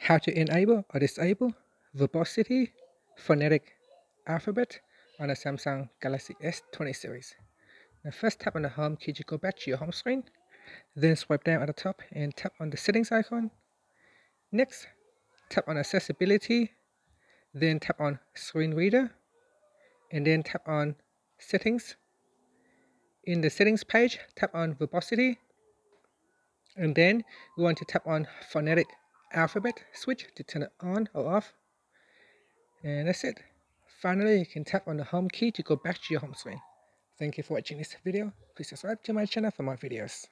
how to enable or disable verbosity phonetic alphabet on a Samsung Galaxy S20 series. Now first tap on the home key to go back to your home screen, then swipe down at the top and tap on the settings icon. Next, tap on accessibility, then tap on screen reader, and then tap on settings. In the settings page, tap on verbosity, and then we want to tap on phonetic alphabet switch to turn it on or off. And that's it. Finally, you can tap on the home key to go back to your home screen. Thank you for watching this video. Please subscribe to my channel for more videos.